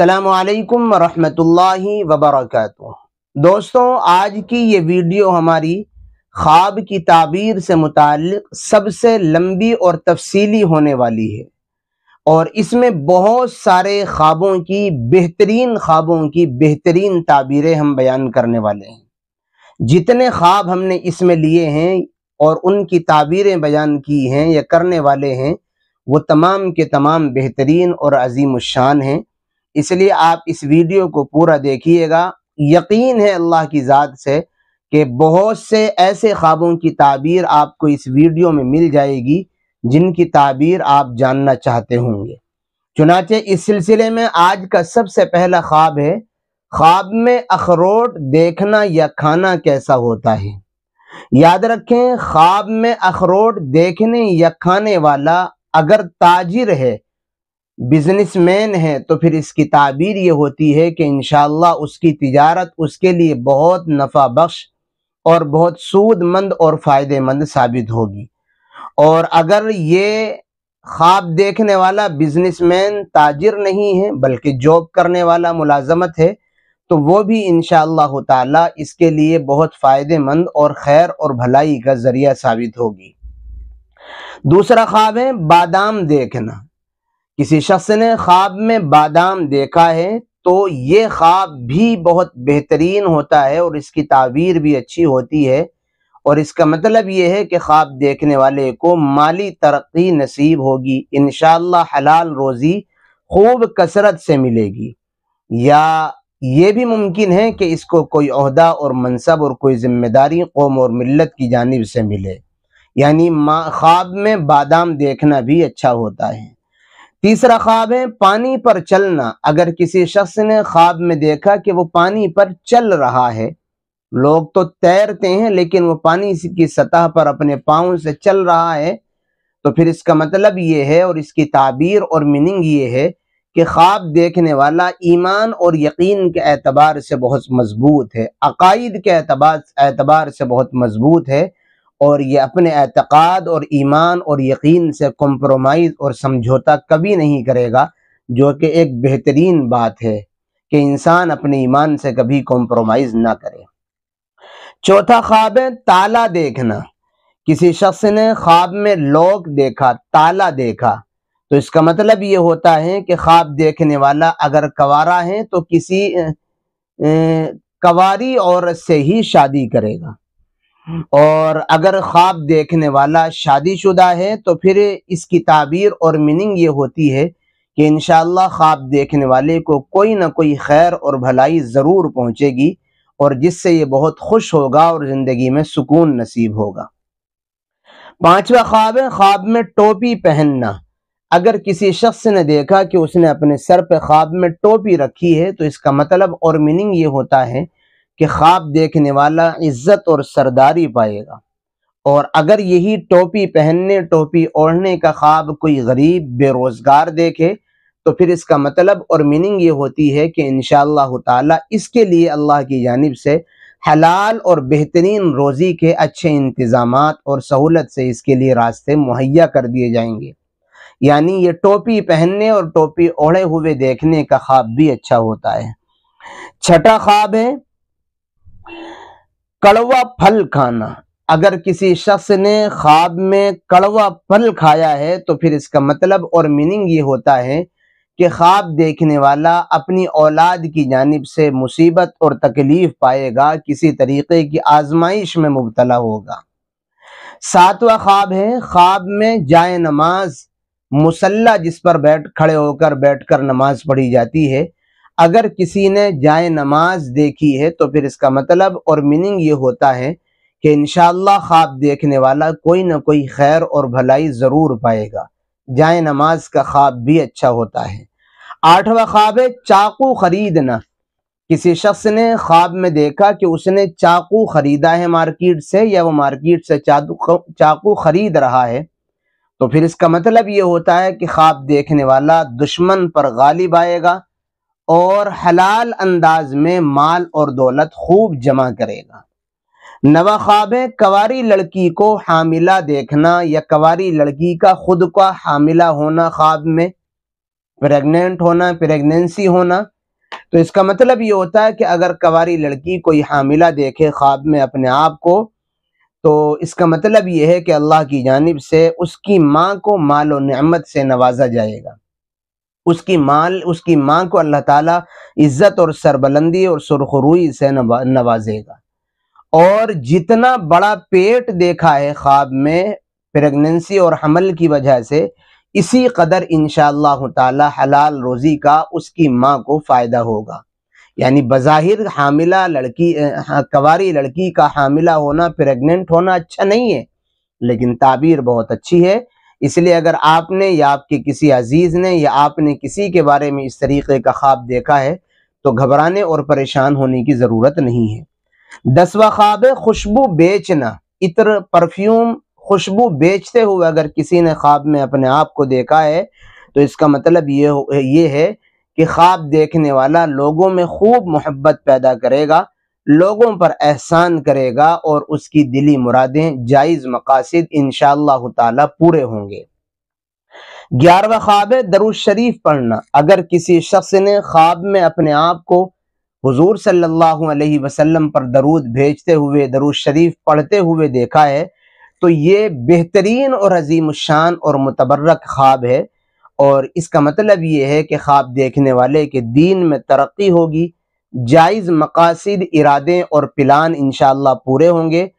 अल्लाम वरहमतुल्लाहि वबरकatuh दोस्तों आज की ये वीडियो हमारी ख्वाब की ताबीर से मुतक सबसे लंबी और तफसीली होने वाली है और इसमें बहुत सारे ख्वाबों की बेहतरीन ख्वाबों की बेहतरीन ताबीरें हम बयान करने वाले हैं जितने ख्वाब हमने इसमें लिए हैं और उनकी ताबीरें बयान की हैं या करने वाले हैं वो तमाम के तमाम बेहतरीन और अजीम शान हैं इसलिए आप इस वीडियो को पूरा देखिएगा यकीन है अल्लाह की ज़ात से कि बहुत से ऐसे ख्वाबों की ताबीर आपको इस वीडियो में मिल जाएगी जिनकी ताबीर आप जानना चाहते होंगे चुनाचे इस सिलसिले में आज का सबसे पहला ख्वाब है ख्वाब में अखरोट देखना या खाना कैसा होता है याद रखें ख्वाब में अखरोट देखने या खाने वाला अगर ताजिर है बिजनेसमैन है तो फिर इसकी ताबीर ये होती है कि इन उसकी तजारत उसके लिए बहुत नफ़ा बख्श और बहुत सूदमंद और फ़ायदेमंद साबित होगी और अगर ये ख्वाब देखने वाला बिजनेसमैन ताजिर नहीं है बल्कि जॉब करने वाला मुलाजमत है तो वो भी इन शह इसके लिए बहुत फ़ायदेमंद और खैर और भलाई का ज़रिया साबित होगी दूसरा ख्वाब है बादाम देखना किसी शख्स ने ख्वाब में बादाम देखा है तो ये ख्वाब भी बहुत बेहतरीन होता है और इसकी ताबीर भी अच्छी होती है और इसका मतलब ये है कि ख्वाब देखने वाले को माली तरक्की नसीब होगी इन हलाल रोज़ी खूब कसरत से मिलेगी या ये भी मुमकिन है कि इसको कोई अहदा और मनसब और कोई ज़िम्मेदारी कौम और मिलत की जानब से मिले यानी ख्वाब में बादाम देखना भी अच्छा होता है तीसरा ख्वाब है पानी पर चलना अगर किसी शख्स ने ख्वाब में देखा कि वो पानी पर चल रहा है लोग तो तैरते हैं लेकिन वो पानी की सतह पर अपने पाँव से चल रहा है तो फिर इसका मतलब ये है और इसकी ताबीर और मीनिंग ये है कि ख्वाब देखने वाला ईमान और यकीन के एतबार से बहुत मजबूत है अकायद के एतबार से बहुत मजबूत है और ये अपने एतक़ाद और ईमान और यकीन से कॉम्प्रोमाइज़ और समझौता कभी नहीं करेगा जो कि एक बेहतरीन बात है कि इंसान अपने ईमान से कभी कॉम्प्रोमाइज़ ना करे चौथा ख्वाब है ताला देखना किसी शख्स ने ख्वाब में लोक देखा ताला देखा तो इसका मतलब ये होता है कि ख्वाब देखने वाला अगर कवारा है तो किसी कवारी औरत से ही शादी करेगा और अगर ख्वाब देखने वाला शादीशुदा है तो फिर इसकी ताबीर और मीनिंग ये होती है कि इन ख्वाब देखने वाले को कोई ना कोई खैर और भलाई ज़रूर पहुँचेगी और जिससे ये बहुत खुश होगा और ज़िंदगी में सुकून नसीब होगा पांचवा ख्वाब है ख्वाब में टोपी पहनना अगर किसी शख्स ने देखा कि उसने अपने सर पर ख्वाब में टोपी रखी है तो इसका मतलब और मीनिंग ये होता है कि ख्वाब देखने वाला इज्जत और सरदारी पाएगा और अगर यही टोपी पहनने टोपी ओढ़ने का ख्वाब कोई गरीब बेरोज़गार देखे तो फिर इसका मतलब और मीनिंग ये होती है कि इन ताला इसके लिए अल्लाह की जानब से हलाल और बेहतरीन रोज़ी के अच्छे इंतज़ाम और सहूलत से इसके लिए रास्ते मुहैया कर दिए जाएंगे यानी ये टोपी पहनने और टोपी ओढ़े हुए देखने का ख्वाब भी अच्छा होता है छठा ख्वाब है कड़वा फल खाना अगर किसी शख्स ने ख्वाब में कड़वा फल खाया है तो फिर इसका मतलब और मीनिंग ये होता है कि ख्वाब देखने वाला अपनी औलाद की जानब से मुसीबत और तकलीफ़ पाएगा किसी तरीके की आजमाइश में मुबतला होगा सातवां ख्वाब है ख्वाब में जाए नमाज मुसल्ला जिस पर बैठ खड़े होकर बैठकर नमाज पढ़ी जाती है अगर किसी ने जाए नमाज देखी है तो फिर इसका मतलब और मीनिंग ये होता है कि इन ख्वाब देखने वाला कोई ना कोई खैर और भलाई ज़रूर पाएगा जाए नमाज का ख्वाब भी अच्छा होता है आठवा ख्वाब है चाकू खरीदना किसी शख्स ने ख्वाब में देखा कि उसने चाकू खरीदा है मार्केट से या वो मार्केट से चाकू खरीद रहा है तो फिर इसका मतलब ये होता है कि ख्वाब देखने वाला दुश्मन पर गालिब आएगा और हलाल अंदाज में माल और दौलत खूब जमा करेगा नवा कवारी लड़की को हामिला देखना या कवारी लड़की का खुद का हामिला होना ख्वाब में प्रेग्नेंट होना प्रेगनेंसी होना तो इसका मतलब ये होता है कि अगर कवारी लड़की कोई हामिला देखे ख्वाब में अपने आप को तो इसका मतलब ये है कि अल्लाह की जानब से उसकी माँ को माल और नमत से नवाजा जाएगा उसकी माल उसकी माँ को अल्लाह ताला इज़्ज़त और सरबलंदी और सुरखरुई से नवाजेगा और जितना बड़ा पेट देखा है ख्वाब में प्रेगनेंसी और हमल की वजह से इसी कदर इन ताला हलाल रोज़ी का उसकी माँ को फ़ायदा होगा यानी बज़ाहिर हामिला लड़की कवारी लड़की का हामिला होना प्रेग्नेंट होना अच्छा नहीं है लेकिन ताबीर बहुत अच्छी है इसलिए अगर आपने या आपके किसी अजीज़ ने या आपने किसी के बारे में इस तरीके का ख्वाब देखा है तो घबराने और परेशान होने की ज़रूरत नहीं है दसवा ख्वाब है खुशबू बेचना इतर परफ्यूम खुशबू बेचते हुए अगर किसी ने ख्वाब में अपने आप को देखा है तो इसका मतलब ये ये है कि ख्वाब देखने वाला लोगों में खूब मोहब्बत पैदा करेगा लोगों पर एहसान करेगा और उसकी दिली मुरादें जायज़ मकासद इन ताला पूरे होंगे ग्यारहवा ख्वाब है दरुज शरीफ पढ़ना अगर किसी शख्स ने ख्वाब में अपने आप को हजूर सल्लाम पर दरूद भेजते हुए दरुज शरीफ पढ़ते हुए देखा है तो ये बेहतरीन और अजीम शान और मुतबरक ख्वाब है और इसका मतलब ये है कि ख्वाब देखने वाले के दीन में तरक्की होगी जायज़ मकासद इरादे और प्लान इनशाला पूरे होंगे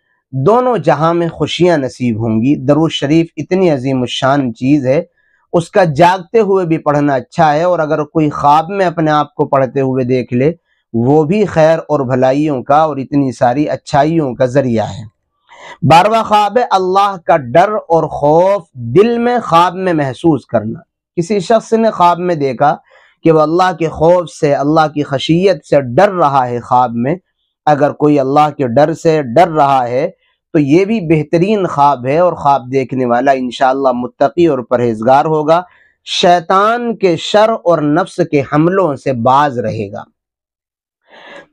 दोनों जहां में खुशियां नसीब होंगी दरुज शरीफ इतनी अजीम शान चीज़ है उसका जागते हुए भी पढ़ना अच्छा है और अगर कोई ख्वाब में अपने आप को पढ़ते हुए देख ले वो भी खैर और भलाइयों का और इतनी सारी अच्छाइयों का ज़रिया है बारवा ख्वाब अल्लाह का डर और खौफ दिल में ख्वाब में महसूस करना किसी शख्स ने ख्वाब में देखा कि वह अल्लाह के खौफ से अल्लाह की खशियत से डर रहा है ख्वाब में अगर कोई अल्लाह के डर से डर रहा है तो ये भी बेहतरीन ख्वाब है और ख्वाब देखने वाला इन मुत्तकी और परहेजगार होगा शैतान के शर और नफ्स के हमलों से बाज रहेगा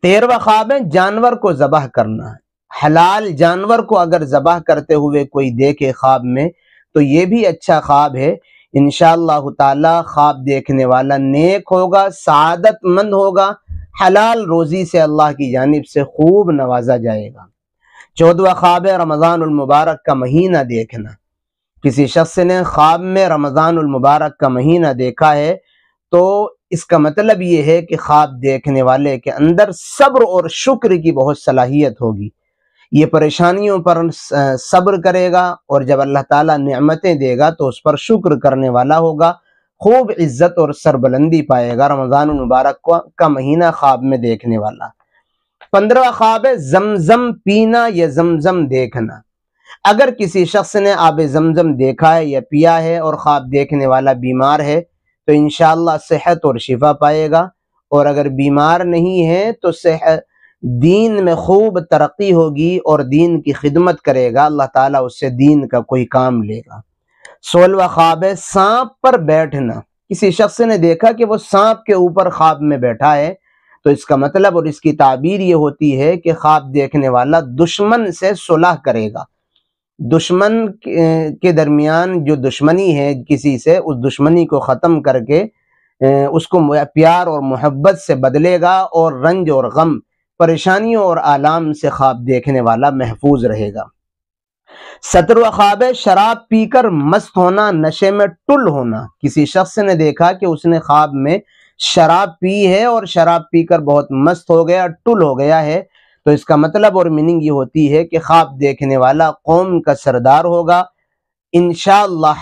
तेरवा ख्वाब है जानवर को जबह करना हलाल जानवर को अगर जबह करते हुए कोई देखे ख्वाब में तो ये भी अच्छा ख्वाब है इन ख्वाब देखने वाला नेक होगा सदतमंद होगा हलाल रोज़ी से अल्लाह की जानब से खूब नवाजा जाएगा चौदवा ख्वाब रमज़ानमबारक का महीना देखना किसी शख्स ने ख्वाब में रमज़ानमबारक का महीना देखा है तो इसका मतलब ये है कि ख्वाब देखने वाले के अंदर सब्र और शुक्र की बहुत सलाहियत होगी ये परेशानियों पर सब्र करेगा और जब अल्लाह ताला नेमतें देगा तो उस पर शुक्र करने वाला होगा खूब इज्जत और सरबुलंदी पाएगा रमज़ान मुबारक का महीना ख्वाब में देखने वाला पंद्रवा ख्वाब है जमजम पीना या जमजम देखना अगर किसी शख्स ने आब जमजम देखा है या पिया है और ख्वाब देखने वाला बीमार है तो इन सेहत और शिफा पाएगा और अगर बीमार नहीं है तो सेहत दीन में खूब तरक्की होगी और दीन की खिदमत करेगा अल्लाह ताला उससे दीन का कोई काम लेगा सोलवा ख्वाब है सांप पर बैठना किसी शख्स ने देखा कि वो सांप के ऊपर ख्वाब में बैठा है तो इसका मतलब और इसकी ताबीर ये होती है कि ख्वाब देखने वाला दुश्मन से सुलह करेगा दुश्मन के दरमियान जो दुश्मनी है किसी से उस दुश्मनी को ख़त्म करके उसको प्यार और मोहब्बत से बदलेगा और रंज और गम परेशानियों और आलाम से ख्वाब देखने वाला महफूज रहेगा सतर ख्वाब शराब पीकर मस्त होना नशे में टुल होना किसी शख्स ने देखा कि उसने ख्वाब में शराब पी है और शराब पीकर बहुत मस्त हो गया टुल हो गया है तो इसका मतलब और मीनिंग ये होती है कि ख्वाब देखने वाला कौम का सरदार होगा इन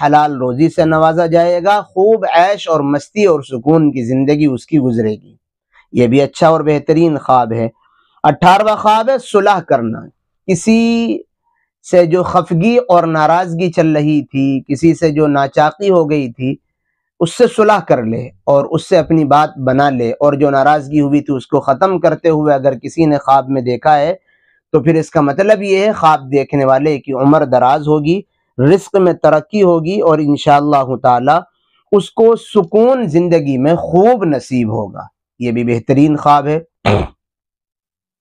हलाल रोज़ी से नवाजा जाएगा खूब ऐश और मस्ती और सुकून की ज़िंदगी उसकी गुजरेगी ये भी अच्छा और बेहतरीन ख्वाब है अठारवा ख्वाब है सुलह करना किसी से जो खफगी और नाराज़गी चल रही थी किसी से जो नाचाकी हो गई थी उससे सुलह कर ले और उससे अपनी बात बना ले और जो नाराज़गी हुई थी उसको ख़त्म करते हुए अगर किसी ने ख्वाब में देखा है तो फिर इसका मतलब ये है ख्वाब देखने वाले की उम्र दराज होगी रिस्क में तरक्की होगी और इन ताला उसको सुकून ज़िंदगी में खूब नसीब होगा ये भी बेहतरीन ख्वाब है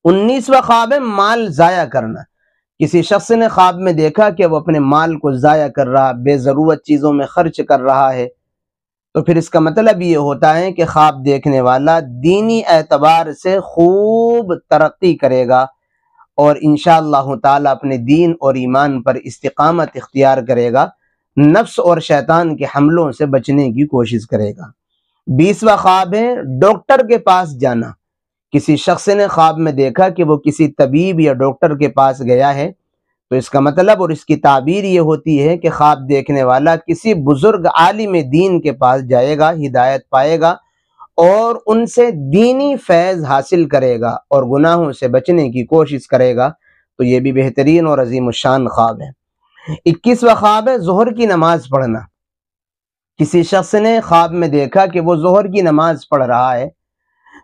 उन्नीसवा ख्वाब है माल ज़ाया करना किसी शख्स ने ख्वाब में देखा कि वो अपने माल को ज़ाया कर रहा बेज़रूरत चीज़ों में खर्च कर रहा है तो फिर इसका मतलब ये होता है कि ख्वाब देखने वाला दीनी एतबार से खूब तरक्की करेगा और इन ताला अपने दीन और ईमान पर इस्तकामत इख्तियार करेगा नफ्स और शैतान के हमलों से बचने की कोशिश करेगा बीसवा ख्वाब है डॉक्टर के पास जाना किसी शख्स ने ख्वाब में देखा कि वो किसी तबीब या डॉक्टर के पास गया है तो इसका मतलब और इसकी ताबीर ये होती है कि ख्वाब देखने वाला किसी बुज़ुर्ग आलिम दीन के पास जाएगा हिदायत पाएगा और उनसे दीनी फैज़ हासिल करेगा और गुनाहों से बचने की कोशिश करेगा तो ये भी बेहतरीन और अजीम शान ख्वाब है इक्कीसवा ख्वाब है जहर की नमाज पढ़ना किसी शख्स ने ख्वाब में देखा कि वो जहर की नमाज पढ़ रहा है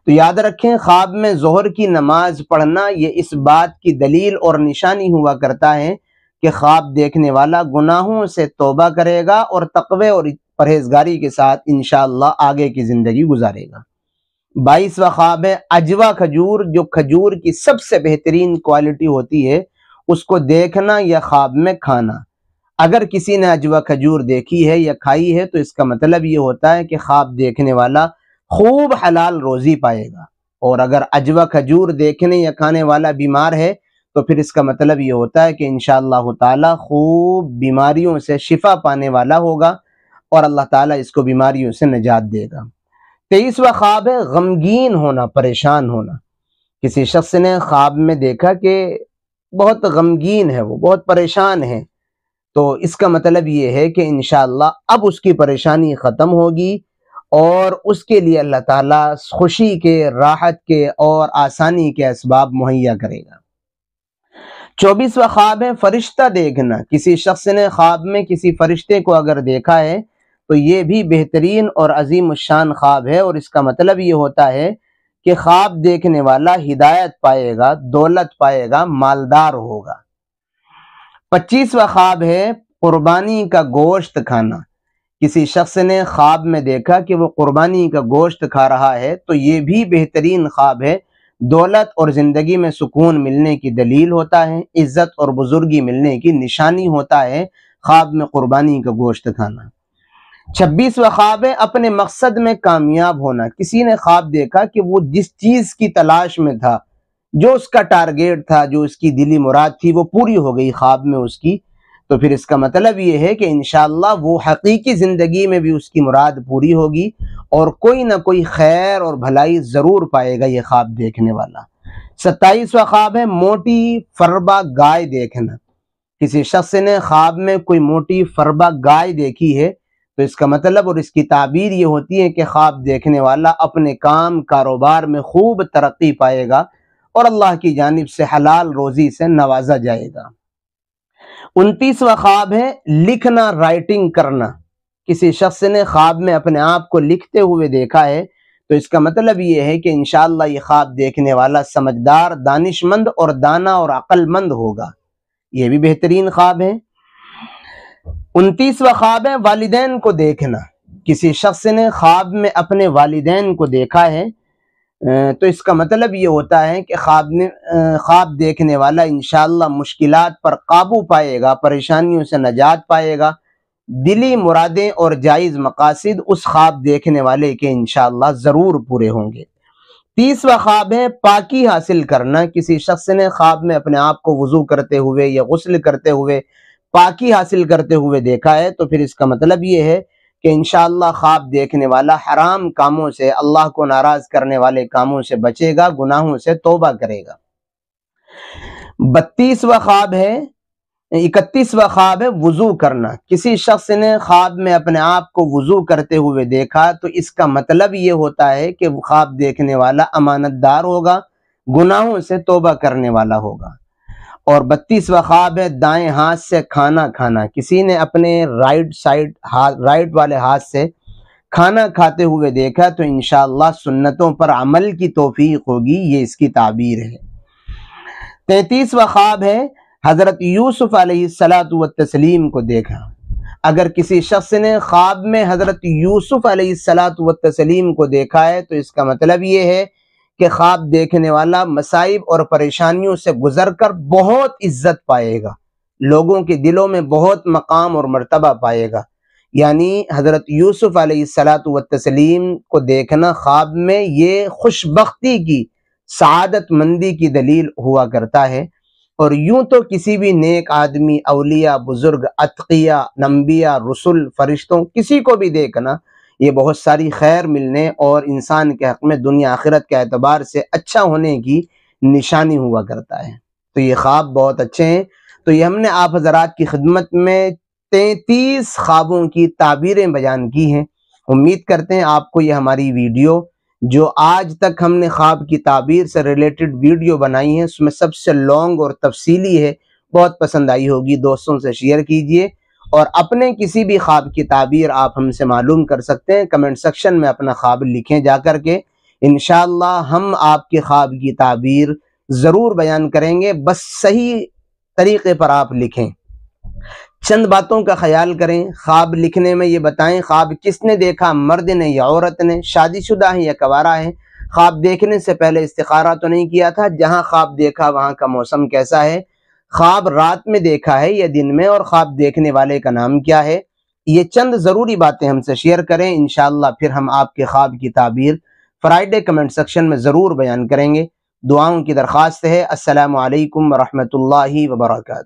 तो याद रखें ख्वाब में जोहर की नमाज पढ़ना ये इस बात की दलील और निशानी हुआ करता है कि ख्वाब देखने वाला गुनाहों से तोबा करेगा और तकवे और परहेजगारी के साथ इन आगे की ज़िंदगी गुजारेगा बाईसवा ख्वाब है अजवा खजूर जो खजूर की सबसे बेहतरीन क्वालिटी होती है उसको देखना या ख्वाब में खाना अगर किसी ने अजवा खजूर देखी है या खाई है तो इसका मतलब ये होता है कि ख्वाब देखने वाला खूब हलाल रोजी पाएगा और अगर अजवा खजूर देखने या खाने वाला बीमार है तो फिर इसका मतलब ये होता है कि इन ताला खूब बीमारियों से शिफा पाने वाला होगा और अल्लाह ताला इसको बीमारियों से निजात देगा तेईसवा ख्वाब है गमगीन होना परेशान होना किसी शख्स ने ख्वाब में देखा कि बहुत गमगीन है वो बहुत परेशान है तो इसका मतलब ये है कि इन अब उसकी परेशानी ख़त्म होगी और उसके लिए अल्लाह ताला खुशी के राहत के और आसानी के इसबाब मुहैया करेगा चौबीसवा ख्वाब है फरिश्ता देखना किसी शख्स ने ख्वाब में किसी फरिश्ते को अगर देखा है तो ये भी बेहतरीन और अजीम शान ख्वाब है और इसका मतलब ये होता है कि ख्वाब देखने वाला हिदायत पाएगा दौलत पाएगा मालदार होगा पच्चीसवा ख्वाब है कुर्बानी का गोश्त खाना किसी शख्स ने ख्वाब में देखा कि वो कुर्बानी का गोश्त खा रहा है तो ये भी बेहतरीन ख्वाब है दौलत और ज़िंदगी में सुकून मिलने की दलील होता है इज़्ज़त और बुज़ुर्गी मिलने की निशानी होता है ख्वाब में कुर्बानी का गोश्त खाना छब्बीसवा ख्वाब है अपने मकसद में कामयाब होना किसी ने ख्वाब देखा कि वो जिस चीज़ की तलाश में था जो उसका टारगेट था जो उसकी दिली मुराद थी वो पूरी हो गई ख्वाब में उसकी तो फिर इसका मतलब ये है कि इन वो हकीकी ज़िंदगी में भी उसकी मुराद पूरी होगी और कोई ना कोई खैर और भलाई ज़रूर पाएगा ये ख्वाब देखने वाला सत्ताईसवा ख्वाब है मोटी फरबा गाय देखना किसी शख्स ने ख्वाब में कोई मोटी फरबा गाय देखी है तो इसका मतलब और इसकी ताबीर ये होती है कि ख्वाब देखने वाला अपने काम कारोबार में खूब तरक्की पाएगा और अल्लाह की जानब से हलाल रोज़ी से नवाजा जाएगा उनतीसवा ख्वाब है लिखना राइटिंग करना किसी शख्स ने ख्वाब में अपने आप को लिखते हुए देखा है तो इसका मतलब यह है कि इनशाला ये ख्वाब देखने वाला समझदार दानिशमंद और दाना और अक्लमंद होगा यह भी बेहतरीन ख्वाब है उनतीसवा ख्वाब है वालदेन को देखना किसी शख्स ने ख्वाब में अपने वालदेन को देखा है तो इसका मतलब ये होता है कि ख्वाब ने ख्वाब देखने वाला इनशाला मुश्किल पर काबू पाएगा परेशानियों से नजात पाएगा दिली मुरादें और जायज़ मकासद उस ख्वाब देखने वाले के इनशाला ज़रूर पूरे होंगे तीसवा ख्वाब है पाकी हासिल करना किसी शख्स ने ख्वाब में अपने आप को वज़ू करते हुए या गसल करते हुए पाकी हासिल करते हुए देखा है तो फिर इसका मतलब ये है कि इन ख्वाब देखने वाला हराम कामों से अल्लाह को नाराज करने वाले कामों से बचेगा गुनाहों से तोबा करेगा बत्तीसवा ख्वाब है इकतीसवा ख्वाब है वजू करना किसी शख्स ने ख्वाब में अपने आप को वजू करते हुए देखा तो इसका मतलब ये होता है कि ख्वाब देखने वाला अमानतदार होगा गुनाहों से तोबा करने वाला होगा और बत्तीसवा ख्वाब है दाएं हाथ से खाना खाना किसी ने अपने राइट साइड हाथ राइट वाले हाथ से खाना खाते हुए देखा तो इनशाला सुन्नतों पर अमल की तोफीक होगी ये इसकी ताबीर है तैतीसवा ख्वाब है हज़रत यूसुफ़ सलात को देखा अगर किसी शख्स ने ख्वाब में हज़रत यूसुफ़ सलात को देखा है तो इसका मतलब ये है कि ख्वाब देखने वाला मसाइब और परेशानियों से गुजर कर बहुत इज्जत पाएगा लोगों के दिलों में बहुत मकाम और मर्तबा पाएगा यानी हज़रत यूसुफ़ सलात व तस्लीम को देखना ख्वाब में ये खुशबख्ती की सादत मंदी की दलील हुआ करता है और यूं तो किसी भी नेक आदमी अलिया बुज़ुर्ग अतकिया नंबिया रसुल फरिश्तों किसी को भी देखना ये बहुत सारी खैर मिलने और इंसान के हक़ में दुनिया आखिरत के अतबार से अच्छा होने की निशानी हुआ करता है तो ये ख्वाब बहुत अच्छे हैं तो ये हमने आप हजरात की खिदमत में तैतीस ख्वाबों की ताबीरें बयान की हैं उम्मीद करते हैं आपको ये हमारी वीडियो जो आज तक हमने ख्वाब की ताबीर से रिलेटेड वीडियो बनाई है उसमें सबसे लॉन्ग और तफसीली है बहुत पसंद आई होगी दोस्तों से शेयर कीजिए और अपने किसी भी ख्वाब की ताबीर आप हमसे मालूम कर सकते हैं कमेंट सेक्शन में अपना ख्वाब लिखें जा कर के इन हम आपके ख्वाब की ताबीर ज़रूर बयान करेंगे बस सही तरीके पर आप लिखें चंद बातों का ख्याल करें ख्वाब लिखने में ये बताएं ख्वाब किसने देखा मर्द ने या औरत ने शादीशुदा है या कवारा है ख्वाब देखने से पहले इस्तारा तो नहीं किया था जहां ख्वाब देखा वहां का मौसम कैसा है ख्वाब रात में देखा है या दिन में और ख्वाब देखने वाले का नाम क्या है ये चंद ज़रूरी बातें हमसे शेयर करें इन फिर हम आपके ख्वाब की ताबीर फ्राइडे कमेंट सेक्शन में ज़रूर बयान करेंगे दुआओं की दरख्वास्त है असलकम वरहमल वर्का